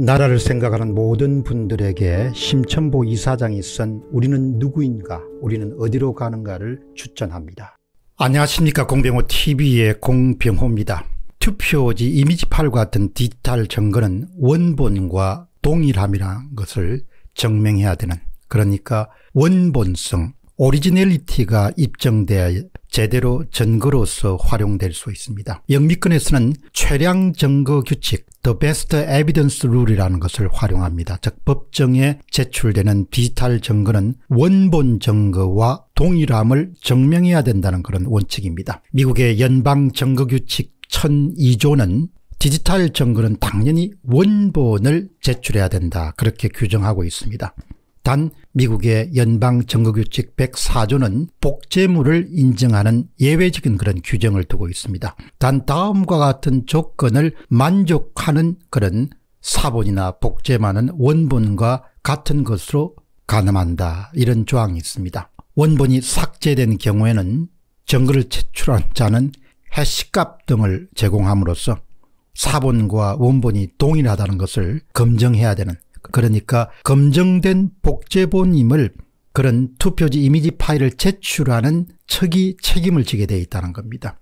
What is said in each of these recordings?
나라를 생각하는 모든 분들에게 심천보 이사장이 쓴 우리는 누구인가 우리는 어디로 가는가를 추천합니다. 안녕하십니까 공병호TV의 공병호입니다. 투표지 이미지파과 같은 디지털 정거는 원본과 동일함이라는 것을 증명해야 되는 그러니까 원본성 오리지널리티가 입증돼야 제대로 증거로서 활용될 수 있습니다. 영미권에서는 최량 증거 규칙 The Best Evidence Rule이라는 것을 활용합니다. 즉 법정에 제출되는 디지털 증거는 원본 증거와 동일함을 증명해야 된다는 그런 원칙입니다. 미국의 연방 증거 규칙 1002조는 디지털 증거는 당연히 원본을 제출해야 된다 그렇게 규정하고 있습니다. 단 미국의 연방정거규칙 104조는 복제물을 인정하는 예외적인 그런 규정을 두고 있습니다. 단 다음과 같은 조건을 만족하는 그런 사본이나 복제만은 원본과 같은 것으로 가늠한다 이런 조항이 있습니다. 원본이 삭제된 경우에는 정글을 제출한 자는 해시값 등을 제공함으로써 사본과 원본이 동일하다는 것을 검증해야 되는 그러니까 검증된 복제본임을 그런 투표지 이미지 파일을 제출하는 측이 책임을 지게 되어 있다는 겁니다.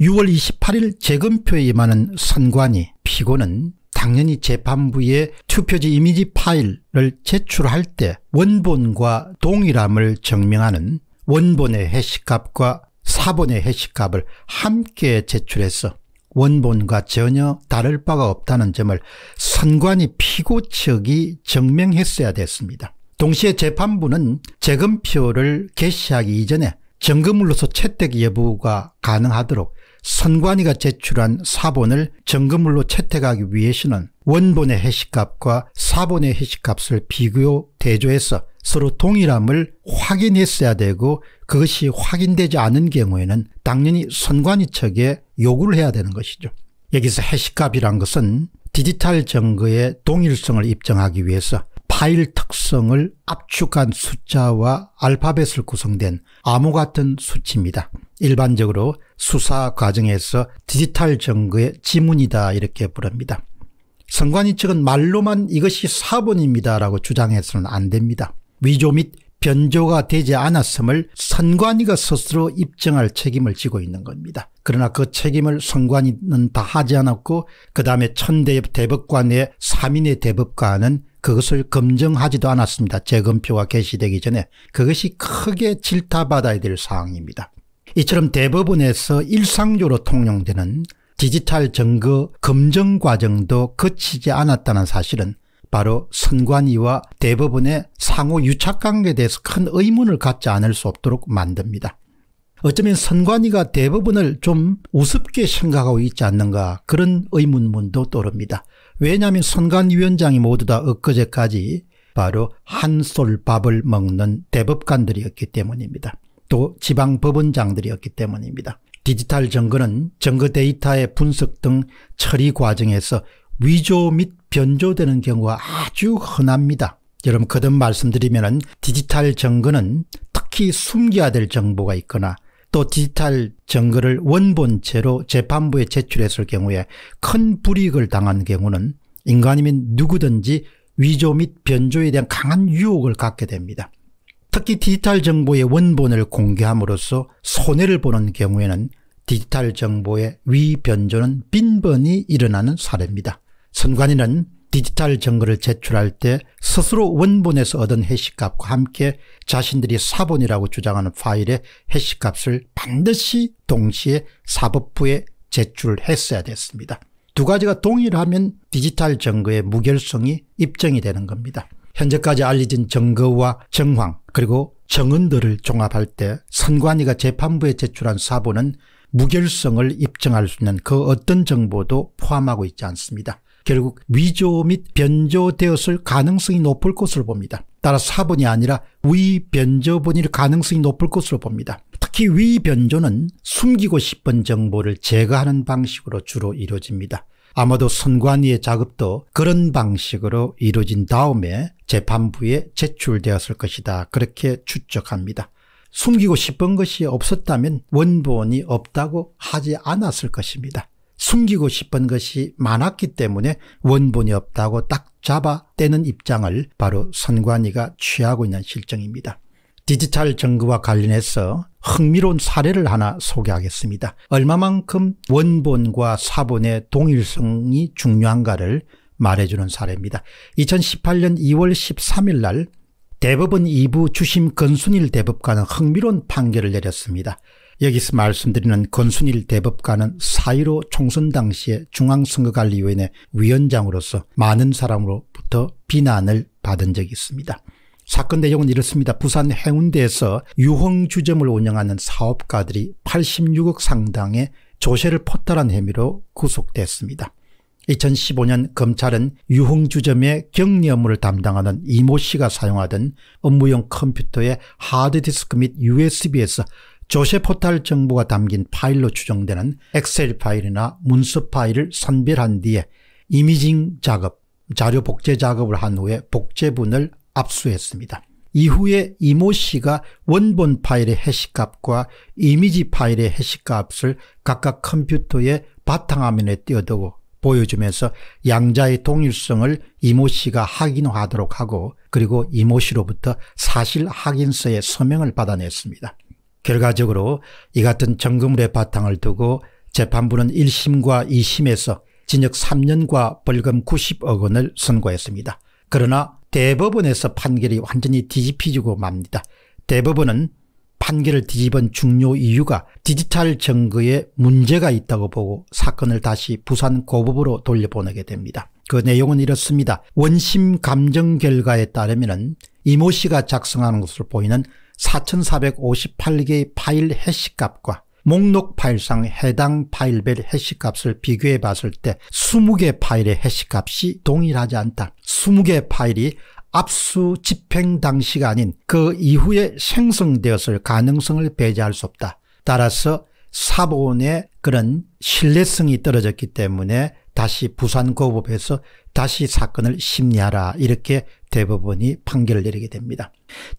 6월 28일 재검표에 임하는 선관위 피고는 당연히 재판부에 투표지 이미지 파일을 제출할 때 원본과 동일함을 증명하는 원본의 해시값과 사본의 해시값을 함께 제출해서 원본과 전혀 다를 바가 없다는 점을 선관위 피고 측이 증명했어야 됐습니다. 동시에 재판부는 재검표를 개시하기 이전에 정금으로서 채택 여부가 가능하도록 선관위가 제출한 사본을 정금물로 채택하기 위해서는 원본의 해시값과 사본의 해시값을 비교 대조해서 서로 동일함을 확인했어야 되고 그것이 확인되지 않은 경우에는 당연히 선관위 측에 요구를 해야 되는 것이죠. 여기서 해시값이란 것은 디지털 증거의 동일성을 입증하기 위해서 파일 특성을 압축한 숫자와 알파벳을 구성된 암호 같은 수치입니다. 일반적으로 수사 과정에서 디지털 증거의 지문이다 이렇게 부릅니다. 선관위 측은 말로만 이것이 사본입니다라고 주장해서는 안 됩니다. 위조 및 변조가 되지 않았음을 선관위가 스스로 입증할 책임을 지고 있는 겁니다. 그러나 그 책임을 선관위는 다 하지 않았고 그 다음에 천대 대법관의 3인의 대법관은 그것을 검증하지도 않았습니다. 재검표가 개시되기 전에 그것이 크게 질타받아야 될 사항입니다. 이처럼 대법원에서 일상적으로 통용되는 디지털 증거 검증 과정도 거치지 않았다는 사실은 바로 선관위와 대법원의 상호 유착관계에 대해서 큰 의문을 갖지 않을 수 없도록 만듭니다. 어쩌면 선관위가 대법원을 좀 우습게 생각하고 있지 않는가 그런 의문문도 떠릅니다 왜냐하면 선관위원장이 모두 다 엊그제까지 바로 한솔 밥을 먹는 대법관들이었기 때문입니다. 또 지방법원장들이었기 때문입니다. 디지털 증거는증거 데이터의 분석 등 처리 과정에서 위조 및 변조되는 경우가 아주 흔합니다. 여러분 거듭 말씀드리면 디지털 정거는 특히 숨겨야 될 정보가 있거나 또 디지털 정거를 원본체로 재판부에 제출했을 경우에 큰 불이익을 당한 경우는 인간이면 누구든지 위조 및 변조에 대한 강한 유혹을 갖게 됩니다. 특히 디지털 정보의 원본을 공개함으로써 손해를 보는 경우에는 디지털 정보의 위변조는 빈번히 일어나는 사례입니다. 선관위는 디지털 정거를 제출할 때 스스로 원본에서 얻은 해시값과 함께 자신들이 사본이라고 주장하는 파일의 해시값을 반드시 동시에 사법부에 제출했어야 됐습니다. 두 가지가 동일하면 디지털 정거의 무결성이 입증이 되는 겁니다. 현재까지 알려진 정거와 정황 그리고 정언들을 종합할 때 선관위가 재판부에 제출한 사본은 무결성을 입증할 수 있는 그 어떤 정보도 포함하고 있지 않습니다. 결국 위조 및 변조되었을 가능성이 높을 것으로 봅니다. 따라서 4번이 아니라 위변조번일 가능성이 높을 것으로 봅니다. 특히 위변조는 숨기고 싶은 정보를 제거하는 방식으로 주로 이루어집니다. 아마도 선관위의 작업도 그런 방식으로 이루어진 다음에 재판부에 제출되었을 것이다. 그렇게 추측합니다. 숨기고 싶은 것이 없었다면 원본이 없다고 하지 않았을 것입니다. 숨기고 싶은 것이 많았기 때문에 원본이 없다고 딱 잡아 떼는 입장을 바로 선관위가 취하고 있는 실정입니다. 디지털 정보와 관련해서 흥미로운 사례를 하나 소개하겠습니다. 얼마만큼 원본과 사본의 동일성이 중요한가를 말해주는 사례입니다. 2018년 2월 13일 날 대법원 2부 주심 건순일 대법관은 흥미로운 판결을 내렸습니다. 여기서 말씀드리는 권순일 대법관은 사이로 총선 당시에 중앙선거관리위원회 위원장으로서 많은 사람으로부터 비난을 받은 적이 있습니다. 사건 내용은 이렇습니다. 부산 해운대에서 유흥주점을 운영하는 사업가들이 86억 상당의 조세를 포탈한 혐의로 구속됐습니다. 2015년 검찰은 유흥주점의 격리 업무를 담당하는 이모 씨가 사용하던 업무용 컴퓨터의 하드디스크 및 USB에서 조세포탈 정보가 담긴 파일로 추정되는 엑셀 파일이나 문서 파일을 선별한 뒤에 이미징 작업, 자료 복제 작업을 한 후에 복제분을 압수했습니다. 이후에 이모 씨가 원본 파일의 해시값과 이미지 파일의 해시값을 각각 컴퓨터의 바탕화면에 띄어두고 보여주면서 양자의 동일성을 이모 씨가 확인하도록 하고 그리고 이모 씨로부터 사실 확인서의 서명을 받아냈습니다. 결과적으로 이 같은 정금물의 바탕을 두고 재판부는 1심과 2심에서 징역 3년과 벌금 90억 원을 선고했습니다. 그러나 대법원에서 판결이 완전히 뒤집히지고 맙니다. 대법원은 판결을 뒤집은 중요 이유가 디지털 증거에 문제가 있다고 보고 사건을 다시 부산 고법으로 돌려보내게 됩니다. 그 내용은 이렇습니다. 원심 감정 결과에 따르면 이모 씨가 작성하는 것으로 보이는 4,458개의 파일 해시값과 목록 파일상 해당 파일별 해시값을 비교해 봤을 때 20개 파일의 해시값이 동일하지 않다. 20개 파일이 압수 집행 당시가 아닌 그 이후에 생성되었을 가능성을 배제할 수 없다. 따라서 사본의 그런 신뢰성이 떨어졌기 때문에 다시 부산고법에서 다시 사건을 심리하라 이렇게 대법원이 판결을 내리게 됩니다.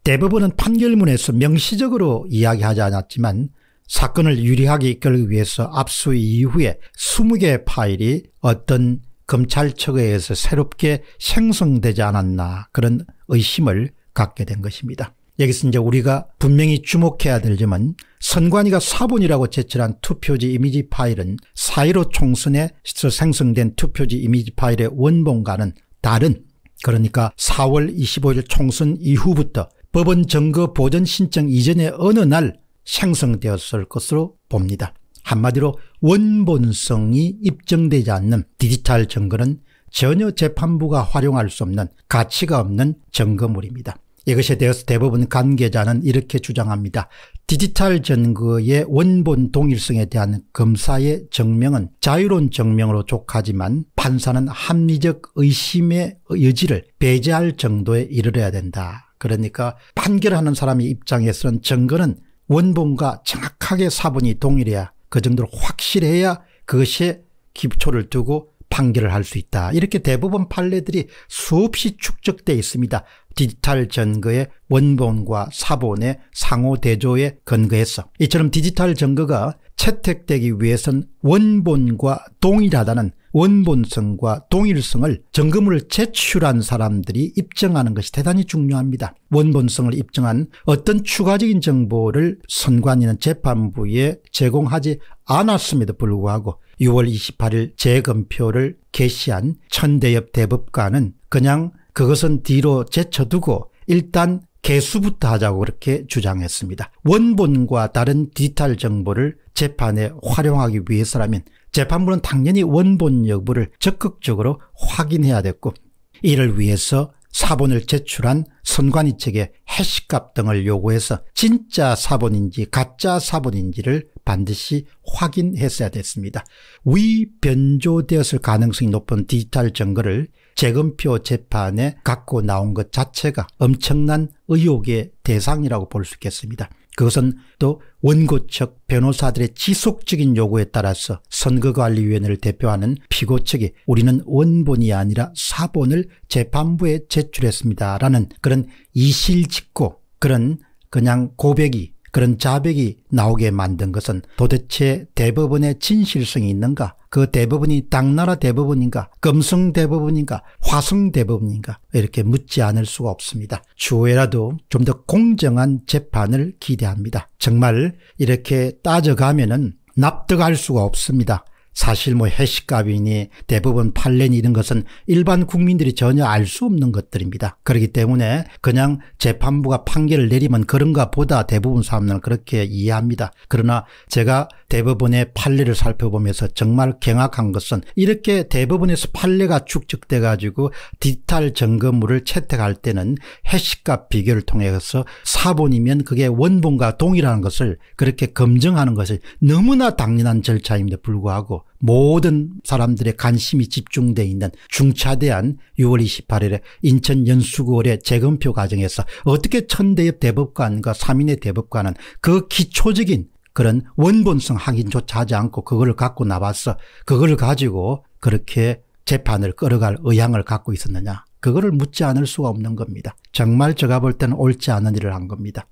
대법원은 판결문에서 명시적으로 이야기하지 않았지만 사건을 유리하게 이끌기 위해서 압수 이후에 20개 파일이 어떤 검찰 측에 서 새롭게 생성되지 않았나 그런 의심을 갖게 된 것입니다. 여기서 이제 우리가 분명히 주목해야 될 점은 선관위가 사본이라고 제출한 투표지 이미지 파일은 사1로 총선에서 생성된 투표지 이미지 파일의 원본과는 다른 그러니까 4월 25일 총선 이후부터 법원 정거 보전 신청 이전의 어느 날 생성되었을 것으로 봅니다. 한마디로 원본성이 입증되지 않는 디지털 증거는 전혀 재판부가 활용할 수 없는 가치가 없는 정거물입니다. 이것에 대해서 대부분 관계자는 이렇게 주장합니다. 디지털 전거의 원본 동일성에 대한 검사의 증명은 자유로운 증명으로 족하지만 판사는 합리적 의심의 여지를 배제할 정도에 이르러야 된다. 그러니까 판결하는 사람의 입장에서는 증거는 원본과 정확하게 사본이 동일해야 그 정도로 확실해야 그것에 기초를 두고 판결을 할 수 있다. 이렇게 대부분 판례들이 수없이 축적돼 있습니다. 디지털 전거의 원본과 사본의 상호 대조에 근거했어. 이처럼 디지털 전거가 채택되기 위해선 원본과 동일하다는 원본성과 동일성을 점검을 제출한 사람들이 입증하는 것이 대단히 중요합니다. 원본성을 입증한 어떤 추가적인 정보를 선관위는 재판부에 제공하지 않았음에도 불구하고 6월 28일 재검표를 개시한 천대엽 대법관은 그냥 그것은 뒤로 제쳐두고 일단 개수부터 하자고 그렇게 주장했습니다. 원본과 다른 디지털 정보를 재판에 활용하기 위해서라면 재판부는 당연히 원본 여부를 적극적으로 확인해야 됐고 이를 위해서 사본을 제출한 선관위 측에 해시값 등을 요구해서 진짜 사본인지 가짜 사본인지를 반드시 확인했어야 됐습니다. 위변조되었을 가능성이 높은 디지털 증거를 재검표 재판에 갖고 나온 것 자체가 엄청난 의혹의 대상이라고 볼 수 있겠습니다. 그것은 또 원고 측 변호사들의 지속적인 요구에 따라서 선거관리위원회를 대표하는 피고 측이 우리는 원본이 아니라 사본을 재판부에 제출했습니다라는 그런 이실직고 그런 그냥 고백이 그런 자백이 나오게 만든 것은 도대체 대법원의 진실성이 있는가 그 대부분이 당나라 대부분인가 금성 대부분인가 화성 대부분인가 이렇게 묻지 않을 수가 없습니다. 추후에라도 좀 더 공정한 재판을 기대합니다. 정말 이렇게 따져가면 은 납득할 수가 없습니다. 사실 뭐 해시값이니 대부분 판례니 이런 것은 일반 국민들이 전혀 알 수 없는 것들입니다. 그렇기 때문에 그냥 재판부가 판결을 내리면 그런가 보다 대부분 사람들은 그렇게 이해합니다. 그러나 제가 대부분의 판례를 살펴보면서 정말 경악한 것은 이렇게 대부분에서 판례가 축적돼 가지고 디지털 점검물을 채택할 때는 해시값 비교를 통해서 사본이면 그게 원본과 동일한 것을 그렇게 검증하는 것이 너무나 당연한 절차임에도 불구하고 모든 사람들의 관심이 집중돼 있는 중차대한 6월 28일에 인천 연수구월의 재검표 과정에서 어떻게 천대엽 대법관과 3인의 대법관은 그 기초적인 그런 원본성 확인조차 하지 않고 그걸 갖고 나와서 그걸 가지고 그렇게 재판을 끌어갈 의향을 갖고 있었느냐 그거를 묻지 않을 수가 없는 겁니다. 정말 제가 볼 때는 옳지 않은 일을 한 겁니다.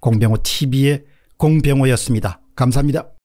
공병호 TV의 공병호였습니다. 감사합니다.